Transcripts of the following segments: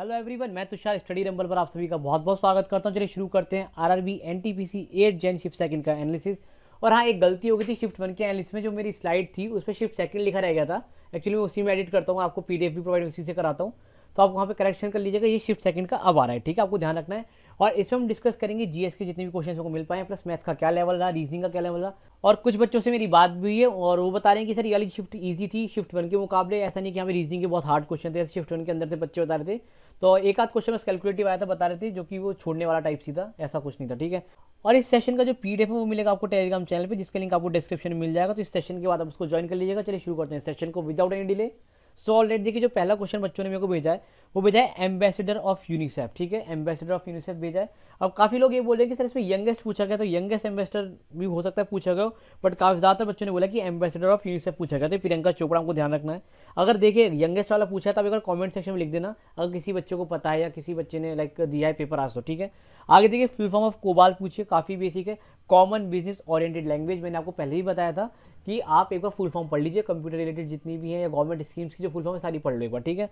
hello everyone मैं Tushar study rumble पर आप सभी का बहुत बहुत स्वागत करता हूं चलिए शुरू करते हैं RRB NTPC eight Jan shift second का एनालिसिस और हाँ एक गलती हो गई थी शिफ्ट वन के एनालिसिस में जो मेरी स्लाइड थी उस पर शिफ्ट सेकंड लिखा रह गया था एक्चुअली मैं उसी में एडिट करता हूँ आपको पी भी प्रोवाइड उसी से कराता हूँ तो आप वहाँ पर करेक्शन कर लीजिएगा ये शिफ्ट सेकंड का अब आ रहा है ठीक है आपको ध्यान रखना है और इसमें हम डिस्कस करेंगे जीएस के जितने भी क्वेश्चन को मिल पाए प्लस मैथ का क्या लेवल रहा रीजनिंग का क्या लेवल रहा और कुछ बच्चों से मेरी बात भी हुई है और वो बता रहे हैं कि सर ये वाली शिफ्ट ईजी थी शिफ्ट वन के मुकाबले ऐसा नहीं कि हमें रीजनिंग के बहुत हार्ड क्वेश्चन थे शिफ्ट वन के अंदर से बच्चे बता रहे थे तो एक आध क्वेश्चन बस कैलकुलेटिव आया था बता रहे थे जो कि वो छोड़ने वाला टाइप सी था ऐसा कुछ नहीं था ठीक है और इस सेशन का जो पीडीएफ है वो मिलेगा आपको टेलीग्राम चैनल पे जिसका लिंक आपको डिस्क्रिप्शन में मिल जाएगा तो इस सेशन के बाद आप उसको ज्वाइन कर लीजिएगा चलिए शुरू करते हैं सेशन को without any delay so already देखिए जो पहला क्वेश्चन बच्चों ने मेरे को भेजा है वो भेजा है एम्बेसडर ऑफ यूनिसेफ ठीक है एम्बेसडर ऑफ यूनिसेफ भेजा है अब काफ़ी लोग ये बोल रहे हैं कि सर इसमें यंगेस्ट पूछा गया तो यंगेस्ट एम्बेसडर भी हो सकता है पूछा गया बट काफ़ी ज़्यादातर बच्चों ने बोला कि एम्बेसडर ऑफ यूनिसेफ पूछा गया तो प्रियंका चोपड़ा हमको ध्यान रखना है अगर देखिए यंगेस्ट वाला पूछा है तो आप एक बार कॉमेंट सेक्शन में लिख देना अगर किसी बच्चे को पता है या किसी बच्चे ने लाइक दिया है पेपर आज तो ठीक है आगे देखिए फुल फॉर्म ऑफ कोबाल पूछिए काफ़ी बेसिक है कॉमन बिजनेस ओरिएंटेड लैंग्वेज मैंने आपको पहले ही बताया था कि आप एक बार फुल फॉर्म पढ़ लीजिए कंप्यूटर रिलेटेड जितनी भी है या गवर्नमेंट स्कीम्स की जो फुल फॉर्म है सारी पढ़ लो एक बार ठीक है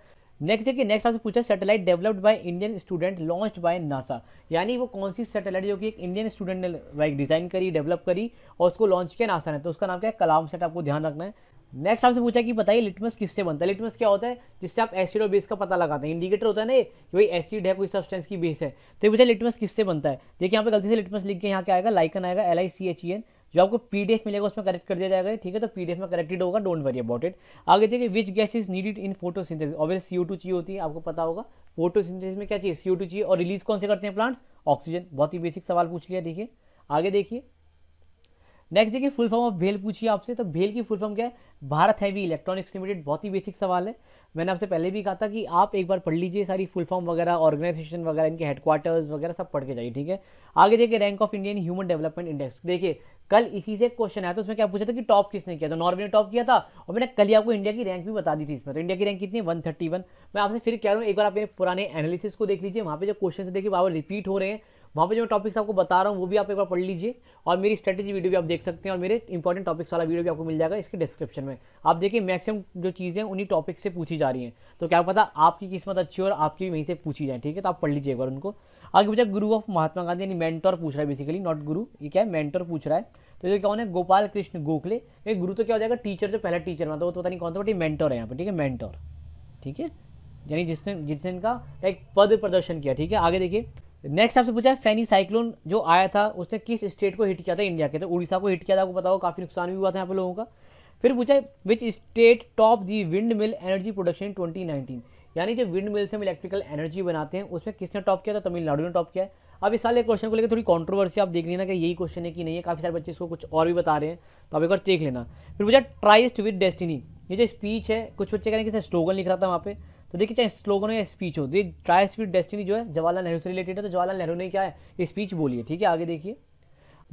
नेक्स्ट देखिए नेक्स्ट आपसे पूछा satellite developed by Indian student launch by NASA यानी वो कौन सी सैटेलाइट जो कि एक इंडियन स्टूडेंट ने लाइक डिज़ाइन करी डेवलप करी और उसको लॉन्च किया नासा ने तो उसका नाम क्या है कलाम सेट आपको ध्यान रखना है नेक्स्ट आपसे पूछा कि बताइए लिटमस किससे बनता है लिटमस क्या होता है जिससे आप एसिड और बेस का पता लगाते हैं इंडिकेटर होता है ना कि भाई एसिड है कोई सब्सटेंस की बेस है तो ये पूछा लिटमस किससे बनता है देखिए यहाँ पे गलती से लिटमस लिख के यहाँ क्या आएगा लाइकन आएगा L I C H E N जो आपको पी मिलेगा उसमें करेक्ट कर दिया जाएगा ठीक है तो पीडीएफ में करेक्टेड होगा डोंट वरी अबाउट इट आगे देखिए which gas is needed in photosynthesis obvious CO two चाहिए होती है आपको पता होगा फोटो में क्या चाहिए सी टू चाहिए और रिलीज कौन से करते हैं प्लांट्स ऑक्सीजन बहुत ही बेसिक सवाल पूछ लिया देखिए आगे देखिए नेक्स्ट देखिए फुल फॉर्म ऑफ भेल पूछिए आपसे तो भेल की फुल फॉर्म क्या है भारत हैवी इलेक्ट्रॉनिक्स लिमिटेड बहुत ही बेसिक सवाल है मैंने आपसे पहले भी कहा था कि आप एक बार पढ़ लीजिए सारी फुल फॉर्म वगैरह ऑर्गेनाइजेशन वगैरह इनके हेडक्वार्टर्स वगैरह सब पढ़ के जाइए ठीक है आगे देखिए rank of Indian human development index देखिए कल इसी से क्वेश्चन आया तो उसमें क्या पूछा था कि टॉप किसने किया तो नॉर्वे ने टॉप किया था और मैंने कल ही आपको इंडिया की रैंक भी बता दी थी इसमें तो इंडिया की रैंक कितनी है 131 मैं आपसे फिर कह रहा हूँ एक बार आप पुराने एनालिसिस को देख लीजिए वहाँ पे जो क्वेश्चन देखे बार रिपीट हो रहे हैं वहाँ पे जो टॉपिक्स आपको बता रहा हूँ वो भी आप एक बार पढ़ लीजिए और मेरी स्ट्रेटेजी वीडियो भी आप देख सकते हैं और मेरे इंपॉर्टेंट टॉपिक्स वाला वीडियो भी आपको मिल जाएगा इसके डिस्क्रिप्शन में आप देखिए मैक्सिमम जो चीज़ें उन्हीं टॉपिक से पूछी जा रही हैं तो क्या पता आपकी किस्मत अच्छी और आपकी भी वहीं से पूछी जाए ठीक है तो आप पढ़ लीजिए एक बार उनको आगे बचा गुरु ऑफ महात्मा गांधी यानी मैंटर पूछ रहा है बेसिकली नॉट गुरु ये क्या है मैंटर पूछ रहा है तो ये कौन है गोपाल कृष्ण गोखले एक गुरु तो क्या हो जाएगा टीचर जो पहला टीचर बना था वो तो पता नहीं कौन था बट ये मेंटर है यहाँ पर ठीक है मैंटोर ठीक है यानी जिसने जिसने इनका एक पद प्रदर्शन किया ठीक है आगे देखिए नेक्स्ट आपसे पूछा है फैनी साइक्लोन जो आया था उसने किस स्टेट को हिट किया था इंडिया के तो उड़ीसा को हिट किया था आपको बताओ काफ़ी नुकसान भी हुआ था यहाँ पर लोगों का फिर पूछा है which state top the wind mill energy production 2019 यानी जो विंड मिल से हम इलेक्ट्रिकल एनर्जी बनाते हैं उसमें किसने टॉप किया था तमिलनाडु ने टॉप किया है अब इस एक क्वेश्चन को लेकर थोड़ी कॉन्ट्रोवर्सी आप देख लेना कि यही क्वेश्चन है कि नहीं है काफ़ी सारे बच्चे इसको कुछ और भी बता रहे हैं तो आप एक बार देख लेना फिर पूछा ट्राइस्ट विद डेस्टिनी ये जो स्पीच है कुछ बच्चे कह रहे हैं कि स्लोगन लिख रहा था वहाँ पे तो देखिए चाहे स्लोगन हो या स्पीच हो देखिए ट्राई ट्राइस डेस्टिनी जो है जवाहरलाल नेहरू से रिलेटेड है तो जवाहरलाल नेहरू ने क्या है स्पीच बोली है ठीक है आगे देखिए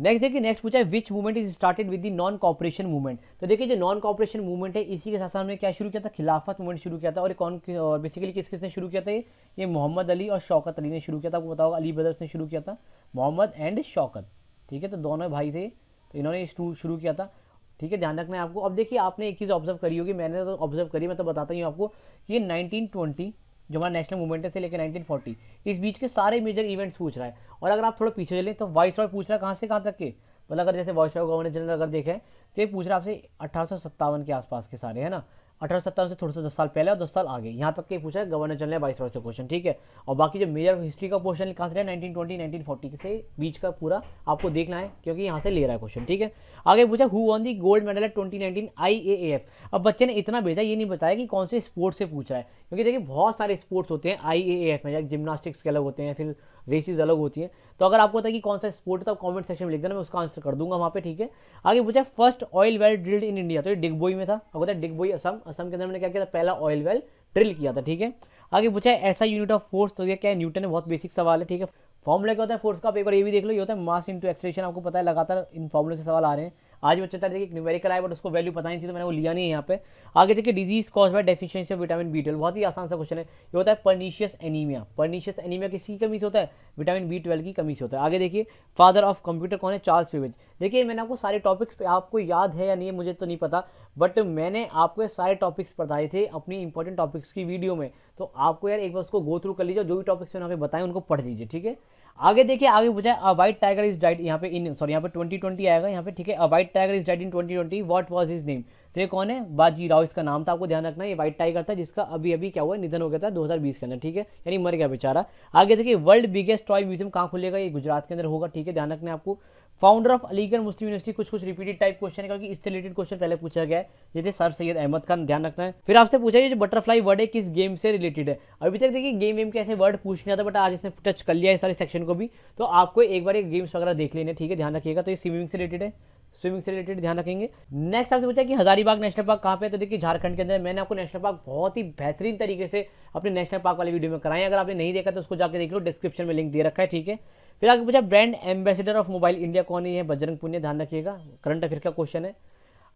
नेक्स्ट देखिए नेक्स्ट पूछा है which movement is started with the non cooperation movement तो देखिए जो नॉन कॉपरेशन मूवमेंट है इसी के साथ साथ हमने क्या शुरू किया था खिलाफत मूवमेंट शुरू किया था और कौन और बेसिकली किस किसने शुरू किया था ये ये मोहम्मद अली और शौकत अली ने शुरू किया था आपको बताओ अली ब्रदर्स ने शुरू किया था मोहम्मद एंड शौकत ठीक है तो दोनों भाई थे तो इन्होंने शुरू किया था ठीक है ध्यान रखना है आपको अब देखिए आपने एक चीज़ ऑब्जर्व करी होगी मैंने तो ऑब्जर्व करी मैं तो बताता हूँ आपको ये 1920 जो हमारा नेशनल मूवमेंट है से लेकर 1940 इस बीच के सारे मेजर इवेंट्स पूछ रहा है और अगर आप थोड़ा पीछे चले तो वाइस रॉय पूछ रहा है कहाँ से कहाँ तक के मतलब अगर जैसे वाइस रॉय गवर्नर जनरल अगर देखें तो ये पूछ रहा है आपसे अठारह के आसपास के सारे है ना अठारह सत्तावन से थोड़ा सा दस साल पहले और दस साल आगे यहाँ तक के पूछा है गवर्नर जनरल बाईस रॉय से क्वेश्चन ठीक है और बाकी जो मेजर हिस्ट्री का पोर्शन कहाँ से रहा है नाइनटीन ट्वेंटी नाइनटीन फोर्टी से बीच का पूरा आपको देखना है क्योंकि यहाँ से ले रहा है क्वेश्चन ठीक है आगे पूछा who won the gold medal है twenty nineteen I A F अब बच्चे ने इतना भेजा ये नहीं बताया कि कौन से स्पोर्ट्स से पूछा है क्योंकि देखिए बहुत सारे स्पोर्ट्स होते हैं आई ए एफ में जिम्नास्टिक्स के अलग होते हैं फिर रेसिस अलग होती हैं तो अगर आपको पता है कि कौन सा स्पोर्ट था कमेंट सेक्शन में लिख देना मैं उसका आंसर कर दूंगा वहाँ पे ठीक है आगे पूछा first oil well drilled in India तो ये डिगबोई में था आपको पता है डिगबोई असम असम के अंदर मैंने क्या किया था पहला ऑयल वेल ड्रिल किया था ठीक है आगे पूछा है ऐसा यूनिट ऑफ फोर्स तो ये क्या है न्यूटन है बहुत बेसिक सवाल है ठीक है फॉर्मूला क्या होता है फोर्स का पेपर ये भी देख लो ये होता है मास इंटू एक्सलेशन आपको पता है लगातार इन फॉर्मूले से सवाल आ रहे हैं आज बच्चे था देखिए न्यूमेरिकल आया बट उसको वैल्यू पता नहीं थी तो मैंने वो लिया नहीं है यहाँ पे आगे देखिए disease cause by deficiency of vitamin B twelve बहुत ही आसान सा क्वेश्चन है ये होता है पर्नीशियस एनीमिया पर्नीशियस एनीमिया किसी की कमी से होता है विटामिन बी ट्वेल्व की कमी से होता है आगे देखिए फादर ऑफ कंप्यूटर कौन है चार्ल्स पेवेज देखिए मैंने आपको सारे टॉपिक्स पे आपको याद है या नहीं मुझे तो नहीं पता बट मैंने आपको सारे टॉपिक्स बताए थे अपनी इंपॉर्टेंट टॉपिक्स की वीडियो में तो आपको यार एक बार उसको गो थ्रू कर लीजिए जो भी टॉपिक्स मैंने आपको बताए उनको पढ़ लीजिए ठीक है आगे देखिए आगे पूछा है वाइट टाइगर इज डाइड यहाँ पे इन सॉरी यहाँ पे ट्वेंटी ट्वेंटी आएगा यहाँ पे ठीक है white tiger is died in twenty twenty what was is name तो ये कौन है राव इसका नाम था आपको ध्यान रखना ये वाइट टाइगर था जिसका अभी अभी क्या हुआ निधन हो गया था 2020 के अंदर ठीक है यानी मर गया बेचारा आगे देखिए वर्ल्ड बिगेस्ट टॉय म्यूजियम कहाँ खुलेगा ये गुजरात के अंदर होगा ठीक है ध्यान रखना आपको founder of Aligarh Muslim University कुछ कुछ रिपीटेड टाइप क्वेश्चन है क्योंकि इससे रिलेटेड क्वेश्चन पहले पूछा गया है जैसे सर सैयद अहमद खान ध्यान रखना है फिर आपसे पूछा ये जो बटरफ्लाई वर्ड है किस गेम से रिलेटेड है अभी तक देखिए गेम वेम के ऐसे वर्ड पूछ नहीं आता बट आज इसने टच कर लिया है सारे सेक्शन को भी तो आपको एक बार एक गेम्स वगैरह देख लेने ठीक है ध्यान रखिएगा तो ये स्विमिंग से रिलेटेड है स्विमिंग से रिलेटेड ध्यान रखेंगे नेक्स्ट आपसे पूछा कि हजारीबाग नेशनल पार्क कहाँ पे तो देखिए झारखंड के अंदर मैंने आपको नेशनल पार्क बहुत ही बेहतरीन तरीके से अपने नेशनल पार्क वाले वीडियो में कराए अगर आपने नहीं देखा तो उसको जाकर देख लो डिस्क्रिप्शन में लिंक दे रखा है ठीक है फिर आगे पूछा brand ambassador of mobile India कौन है बजरंग पुनिया ध्यान रखिएगा करंट अफेयर का क्वेश्चन है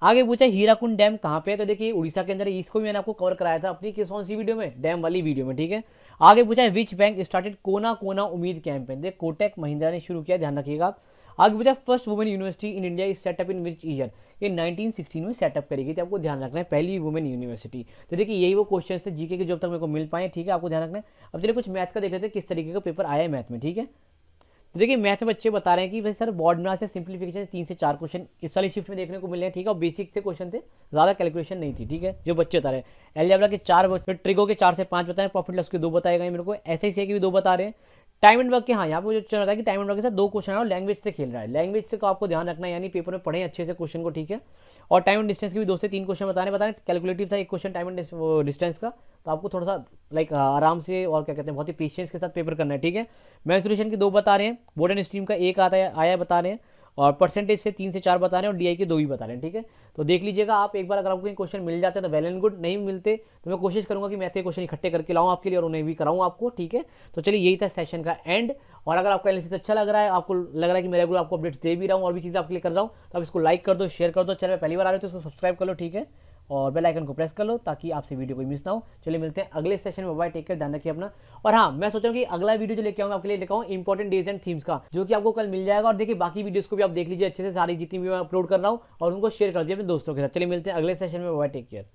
आगे पूछा हीराकुंड डैम कहाँ पे है तो देखिए उड़ीसा के अंदर इसको भी मैंने आपको कवर कराया था अपनी किस कौन सी वीडियो में डैम वाली वीडियो में ठीक है आगे पूछा है विच बैंक स्टार्टेड कोना कोना उम्मीद कैंपेन देख कोटेक महिंद्रा ने शुरू किया ध्यान रखिएगा आप आगे पूछा first women university in India is set up in which year ये 1916 में सेटअप करेगी तो आपको ध्यान रखना है पहली वुमेन यूनिवर्सिटी तो देखिए यही वो क्वेश्चन है जीके के जब तक मेरे को मिल पाए ठीक है आपको ध्यान रखना है अब चलिए कुछ मैथ का देख लेते हैं किस तरीके का पेपर आया है मैथ में ठीक है तो देखिए मैथ में बच्चे बता रहे हैं कि भाई सर बॉर्ड में से सिंप्लीफिकेशन तीन से चार क्वेश्चन इस वाली शिफ्ट में देखने को मिले हैं ठीक है और बेसिक से क्वेश्चन थे ज़्यादा कैलकुलेशन नहीं थी ठीक है जो बच्चे बता रहे हैं एलजेब्रा के चार ट्रिगो के चार से पाँच बताए प्रॉफिट लॉस के दो बताए गए मेरे को ऐसे ही से कि भी दो बता रहे हैं टाइम एंड वर्क के हाँ यहाँ पर जो चल रहा है कि टाइम एंड वर्क के साथ दो क्वेश्चन है और लैंग्वेज से खेल रहा है लैंग्वेज से को आपको ध्यान रखना है यानी पेपर में पढ़ें अच्छे से क्वेश्चन को ठीक है और टाइम एंड डिस्टेंस के भी से तीन क्वेश्चन बताने बताने कैलकुलेटिव था एक क्वेश्चन टाइम एंड डिस्टेंस का तो आपको थोड़ा सा लाइक आराम से और क्या कहते हैं बहुत ही पेशेंस के साथ पेपर करना है ठीक है मैंसुरेशन के दो बता रहे हैं बोर्ड एंड स्ट्रीम का एक आता है आया बता रहे हैं और परसेंटेज से तीन से चार बता रहे हैं और डीआई के दो भी बता रहे हैं ठीक है तो देख लीजिएगा आप एक बार अगर आपको क्वेश्चन मिल जाते हैं तो वेल एंड गुड नहीं मिलते तो मैं कोशिश करूँगा कि मैं क्वेश्चन इकट्ठे करके लाऊँ आपके लिए और उन्हें भी कराऊँ आपको ठीक है तो चलिए यही था सेशन का एंड और अगर आपका एनालिसिस अच्छा लग रहा है आपको लग रहा है कि मैं रेगुलर आपको अपडेट्स दे भी रहा हूँ और भी चीज़ें आपके लिए कर रहा हूँ तो आप इसको लाइक कर दो शेयर कर दो चैनल पहली बार आ रहे हो तो सब्सक्राइब कर लो ठीक है और बेल आइकन को प्रेस कर लो ताकि आपसे वीडियो कोई मिस ना हो चलिए मिलते हैं अगले सेशन में बाय टेक केयर ध्यान रखिए अपना और हाँ मैं सोच रहा हूँ कि अगला वीडियो जो लेके आऊँगा आपके लिए लेकर आऊँ इंपॉर्टेंट डेज एंड थीम्स का जो कि आपको कल मिल जाएगा और देखिए बाकी वीडियोस को भी आप देख लीजिए अच्छे से सारी जितनी भी मैं अपलोड कर रहा हूँ और उनको शेयर कर दिए अपने दोस्तों के साथ चलिए मिलते हैं अगले सेशन में बाय टेक केयर